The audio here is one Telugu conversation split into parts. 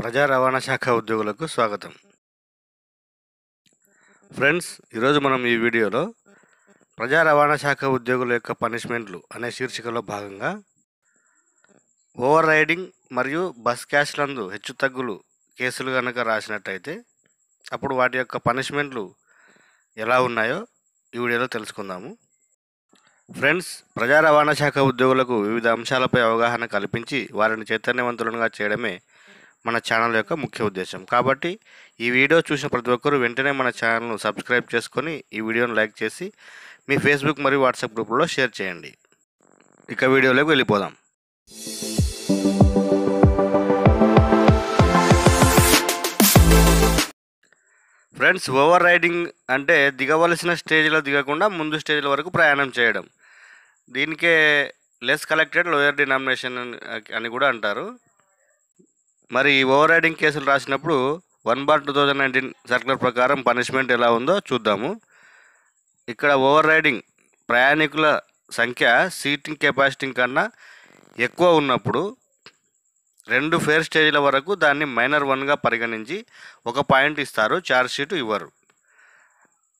ప్రజా రవాణా శాఖ ఉద్యోగులకు స్వాగతం ఫ్రెండ్స్ ఈరోజు మనం ఈ వీడియోలో ప్రజా రవాణా శాఖ ఉద్యోగుల యొక్క పనిష్మెంట్లు అనే శీర్షికలో భాగంగా ఓవర్ రైడింగ్ మరియు బస్ క్యాష్లందు హెచ్చు తగ్గులు కేసులు కనుక రాసినట్టయితే అప్పుడు వాటి యొక్క పనిష్మెంట్లు ఎలా ఉన్నాయో ఈ వీడియోలో తెలుసుకుందాము ఫ్రెండ్స్ ప్రజా రవాణా శాఖ ఉద్యోగులకు వివిధ అంశాలపై అవగాహన కల్పించి వారిని చైతన్యవంతులుగా చేయడమే మన ఛానల్ యొక్క ముఖ్య ఉద్దేశం కాబట్టి ఈ వీడియో చూసిన ప్రతి ఒక్కరూ వెంటనే మన ఛానల్ను సబ్స్క్రైబ్ చేసుకొని ఈ వీడియోను లైక్ చేసి మీ ఫేస్బుక్ మరియు వాట్సాప్ గ్రూపుల్లో షేర్ చేయండి ఇక వీడియోలోకి వెళ్ళిపోదాం ఫ్రెండ్స్ ఓవర్ రైడింగ్ అంటే దిగవలసిన స్టేజ్లో దిగకుండా ముందు స్టేజ్ల వరకు ప్రయాణం చేయడం దీనికే లెస్ కలెక్టెడ్ లోయర్ డినామినేషన్ అని కూడా అంటారు మరి ఈ ఓవర్ రైడింగ్ కేసులు రాసినప్పుడు one bar two thousand nineteen circular ప్రకారం పనిష్మెంట్ ఎలా ఉందో చూద్దాము ఇక్కడ ఓవర్ రైడింగ్ ప్రయాణికుల సంఖ్య సీటింగ్ కెపాసిటీ కన్నా ఎక్కువ ఉన్నప్పుడు రెండు ఫేర్ స్టేజ్ల వరకు దాన్ని మైనర్ వన్గా పరిగణించి ఒక పాయింట్ ఇస్తారు ఛార్జ్ షీటు ఇవ్వరు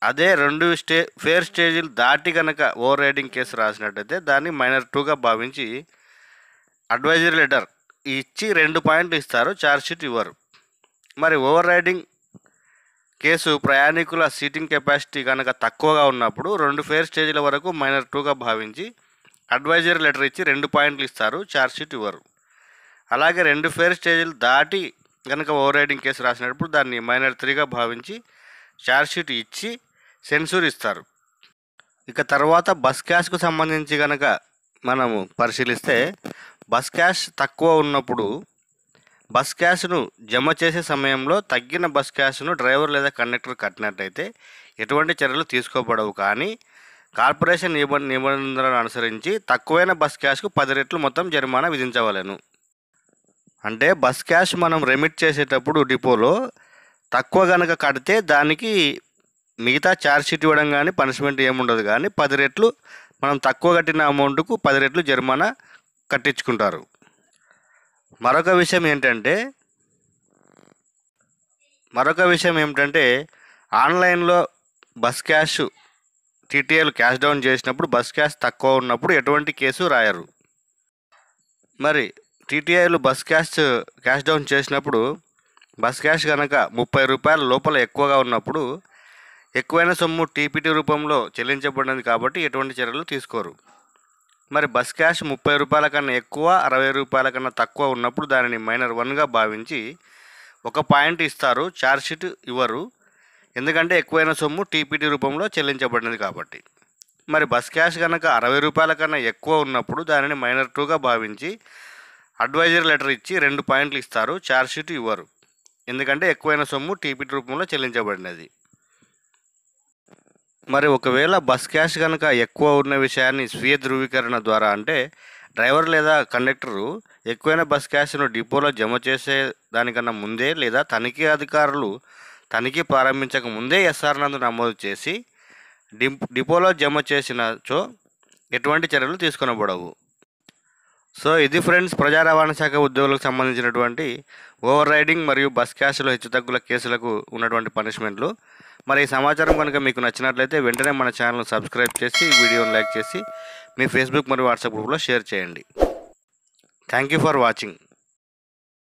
అదే రెండు స్టే ఫేర్ స్టేజీలు దాటి కనుక ఓవర్ రైడింగ్ కేసు రాసినట్టయితే దాన్ని మైనర్ టూగా భావించి అడ్వైజరీ లెటర్ ఇచ్చి రెండు పాయింట్లు ఇస్తారు ఛార్జ్షీట్ ఇవ్వరు మరి ఓవర్ రైడింగ్ కేసు ప్రయాణికుల సీటింగ్ కెపాసిటీ కనుక తక్కువగా ఉన్నప్పుడు రెండు ఫేర్ స్టేజ్ల వరకు మైనర్ టూగా భావించి అడ్వైజరీ లెటర్ ఇచ్చి రెండు పాయింట్లు ఇస్తారు ఛార్జ్షీట్ ఇవ్వరు అలాగే రెండు ఫేర్ స్టేజీలు దాటి కనుక ఓవర్ రైడింగ్ కేసు రాసినప్పుడు దాన్ని మైనర్ త్రీగా భావించి ఛార్జ్షీట్ ఇచ్చి సెన్సూర్ ఇస్తారు ఇక తర్వాత బస్ క్యాష్కు సంబంధించి కనుక మనము పరిశీలిస్తే బస్ క్యాష్ తక్కువ ఉన్నప్పుడు బస్ క్యాష్ను జమ చేసే సమయంలో తగ్గిన బస్ క్యాష్ను డ్రైవర్ లేదా కండక్టర్ కట్టినట్టయితే ఎటువంటి చర్యలు తీసుకోబడవు కానీ కార్పొరేషన్ నిబంధ నిబంధనలను అనుసరించి తక్కువైన బస్ క్యాష్కు పది రెట్లు మొత్తం జరిమానా విధించవలను అంటే బస్ క్యాష్ మనం రెమిట్ చేసేటప్పుడు డిపోలో తక్కువ కనుక కడితే దానికి మిగతా ఛార్జ్ షీట్ ఇవ్వడం కానీ పనిష్మెంట్ ఏముండదు కానీ పది రెట్లు మనం తక్కువ కట్టిన అమౌంట్కు పది రెట్లు జరిమానా కట్టించుకుంటారు మరొక విషయం ఏంటంటే మరొక విషయం ఏమిటంటే ఆన్లైన్లో bus cash TTL cash down చేసినప్పుడు బస్ క్యాష్ తక్కువ ఉన్నప్పుడు ఎటువంటి కేసు రాయరు మరి టీటీఐలు బస్ క్యాష్ క్యాష్ డౌన్ చేసినప్పుడు బస్ క్యాష్ కనుక ముప్పై రూపాయల లోపల ఎక్కువగా ఉన్నప్పుడు ఎక్కువైన సొమ్ము టీపీటీ రూపంలో చెల్లించబడినది కాబట్టి ఎటువంటి చర్యలు తీసుకోరు మరి బస్ క్యాష్ ముప్పై రూపాయల కన్నా ఎక్కువ అరవై రూపాయల కన్నా తక్కువ ఉన్నప్పుడు దానిని మైనర్ వన్గా భావించి ఒక పాయింట్ ఇస్తారు ఛార్జ్షీట్ ఇవ్వరు ఎందుకంటే ఎక్కువైన సొమ్ము టీపీటీ రూపంలో చెల్లించబడినది కాబట్టి మరి బస్ క్యాష్ కనుక అరవై రూపాయల కన్నా ఎక్కువ ఉన్నప్పుడు దానిని మైనర్ టూగా భావించి అడ్వైజర్ లెటర్ ఇచ్చి రెండు పాయింట్లు ఇస్తారు ఛార్జ్షీట్ ఇవ్వరు ఎందుకంటే ఎక్కువైన సొమ్ము టీపీటీ రూపంలో చెల్లించబడినది మరి ఒకవేళ బస్ క్యాష్ కనుక ఎక్కువ ఉన్న విషయాన్ని స్వీయ ధృవీకరణ ద్వారా అంటే డ్రైవర్ లేదా కండక్టరు ఎక్కువైన బస్ క్యాష్ను డిపోలో జమ చేసే దానికన్నా ముందే లేదా తనిఖీ అధికారులు తనిఖీ ప్రారంభించక ముందే ఎస్ఆర్ నందు నమోదు చేసి డిపోలో జమ చేసినచో ఎటువంటి చర్యలు తీసుకునబడవు సో ఇది ఫ్రెండ్స్ ప్రజా రవాణా శాఖ ఉద్యోగులకు సంబంధించినటువంటి ఓవర్ రైడింగ్ మరియు బస్ క్యాష్లో హెచ్చుతగ్గుల కేసులకు ఉన్నటువంటి పనిష్మెంట్లు మరి ఈ సమాచారం కనుక మీకు నచ్చినట్లయితే వెంటనే మన ఛానల్ను సబ్స్క్రైబ్ చేసి వీడియోని లైక్ చేసి మీ ఫేస్బుక్ మరియు వాట్సాప్ గ్రూప్లో షేర్ చేయండి థ్యాంక్ యూ ఫర్ వాచింగ్